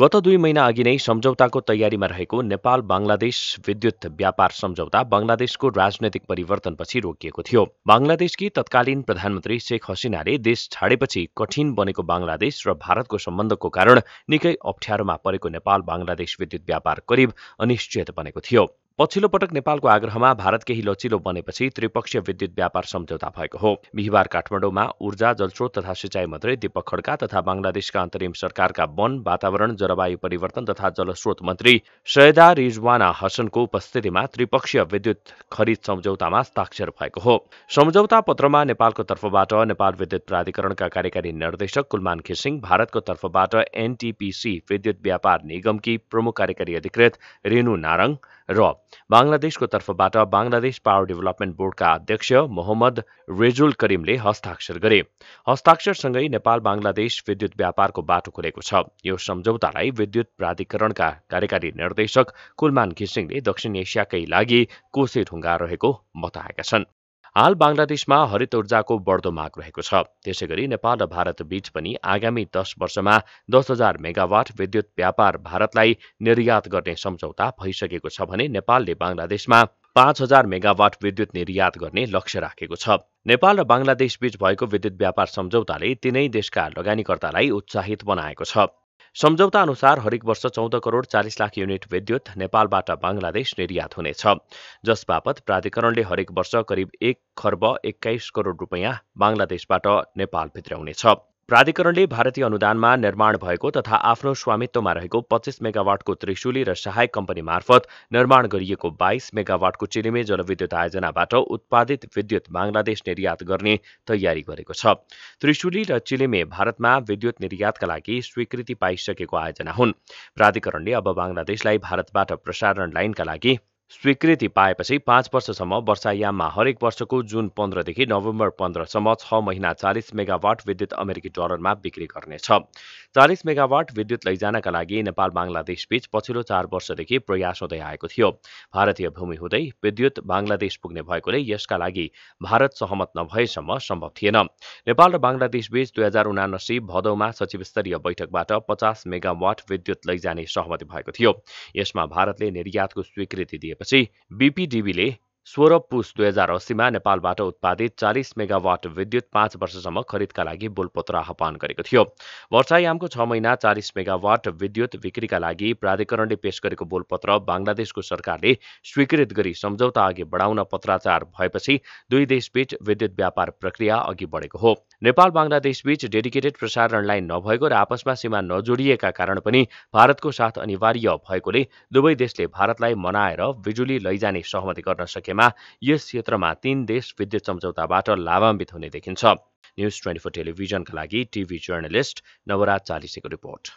गत दुई महिना अघि को तैयारी में रहेको नेपाल बङ्गलादेश विद्युत व्यापार समझौता सम्झौता को राजनैतिक परिवर्तनपछि रोकिएको थियो बङ्गलादेशकी तत्कालीन प्रधानमंत्री शेख हसिनाले देश छाड़े कठिन बनेको बङ्गलादेश को संबंध को कारण निकै अप्ठ्यारोमा में पड़े बङ्गलादेश विद्युत व्यापार करीब अनिश्चित बनेको थियो पछिल्लो पटक नेपालको आग्रहमा भारत केही लचिलो बनेपछि त्रिपक्षीय विद्युत व्यापार सम्झौता भएको हो बिहिबार काठमाडौँमा ऊर्जा जलस्रोत तथा सिँचाइ मन्त्री दीपक खड्का तथा बङ्गलादेशका अन्तरिम सरकारका वन वातावरण जलवायु परिवर्तन तथा जलस्रोत मन्त्री सयदा रिजवाना हसनको उपस्थितिमा त्रिपक्षीय विद्युत खरिद सम्झौतामा हस्ताक्षर भएको हो सम्झौता पत्रमा नेपालको तर्फबाट नेपाल विद्युत प्राधिकरणका कार्यकारी निर्देशक कुलमान खेसिङ भारतको तर्फबाट एनटिपिसी विद्युत व्यापार निगमकी प्रमुख कार्यकारी अधिकृत रेणु नारङ र बङ्गलादेशको तर्फबाट बङ्गलादेश पावर डेभलपमेन्ट बोर्डका अध्यक्ष मोहम्मद रेजुल करिमले हस्ताक्षर गरे हस्ताक्षरसँगै नेपाल बङ्गलादेश विद्युत व्यापारको बाटो खुलेको छ यो सम्झौतालाई विद्युत प्राधिकरणका कार्यकारी निर्देशक कुलमान घिसिङले दक्षिण एसियाकै लागि कोसे ढुङ्गा रहेको बताएका छन् हाल बङ्गलादेशमा हरित ऊर्जाको बढ्दो माग रहेको छ त्यसै गरी नेपाल र भारत बीच पनि आगामी दस वर्षमा दस हजार मेगावाट विद्युत व्यापार भारतलाई निर्यात गर्ने सम्झौता भइसकेको छ भने नेपालले बङ्गलादेशमा पाँच हजार मेगावाट विद्युत निर्यात गर्ने लक्ष्य राखेको छ नेपाल र बङ्गलादेश बीच भएको विद्युत व्यापार सम्झौताले तिनै देशका लगानीकर्तालाई उत्साहित बनाएको छ सम्झौता अनुसार हरेक वर्ष चौध करोड चालिस लाख युनिट विद्युत नेपालबाट बङ्गलादेश निर्यात हुनेछ जस बापत प्राधिकरणले हरेक वर्ष करिब एक खर्ब एक्काइस करोड रुपियाँ बङ्गलादेशबाट नेपाल भित्राउनेछ प्राधिकरणले भारतीय अनुदानमा निर्माण भएको तथा आफ्नो स्वामित्वमा रहेको पच्चिस मेगावाटको त्रिशुली र सहायक कम्पनी मार्फत निर्माण गरिएको बाइस मेगावाटको चिलिमे जलविद्युत आयोजनाबाट उत्पादित विद्युत बङ्गलादेश निर्यात गर्ने तयारी गरेको छ त्रिशुली र चिलिमे भारतमा विद्युत निर्यातका लागि स्वीकृति पाइसकेको आयोजना हुन् प्राधिकरणले अब बङ्गलादेशलाई भारतबाट प्रसारण लाइनका लागि स्वीकृति पाएपछि पाँच वर्षसम्म वर्षायाममा हरेक वर्षको जुन पन्ध्रदेखि नोभेम्बर पन्ध्रसम्म छ महिना चालिस मेगावाट विद्युत अमेरिकी डलरमा बिक्री गर्नेछ चालिस मेगावाट विद्युत लैजानका लागि नेपाल बङ्गलादेशबीच पछिल्लो चार वर्षदेखि प्रयास हुँदै आएको थियो भारतीय भूमि हुँदै विद्युत बङ्गलादेश पुग्ने भएकोले यसका लागि भारत सहमत नभएसम्म सम्भव थिएन नेपाल र बङ्गलादेशबीच दुई हजार उनासी भदौमा सचिव स्तरीय बैठकबाट पचास मेगावाट विद्युत लैजाने सहमति भएको थियो यसमा भारतले निर्यातको स्वीकृति दिए गरेपछि बिपिडिबीले सोह्र पुस दुई हजार अस्सीमा नेपालबाट उत्पादित चालिस मेगावाट विद्युत पाँच वर्षसम्म खरिदका लागि बोलपत्र आह्वान गरेको थियो वर्षायामको छ महिना चालिस मेगावाट विद्युत बिक्रीका लागि प्राधिकरणले पेश गरेको बोलपत्र बङ्गलादेशको सरकारले स्वीकृत गरी सम्झौता अघि बढाउन पत्राचार भएपछि दुई देशबीच विद्युत व्यापार प्रक्रिया अघि बढेको हो नेपाल बङ्गलादेशबीच डेडिकेटेड प्रसारण लाइन नभएको र आपसमा सीमा नजोडिएका कारण पनि भारतको साथ अनिवार्य भएकोले दुवै देशले भारतलाई मनाएर बिजुली लैजाने सहमति गर्न सकेमा समयमा यस क्षेत्रमा तीन देश विद्युत सम्झौताबाट लाभान्वित हुने देखिन्छ न्युज ट्वेन्टी फोर टेलिभिजनका लागि टिभी जर्नलिस्ट नवराज चालिसेको रिपोर्ट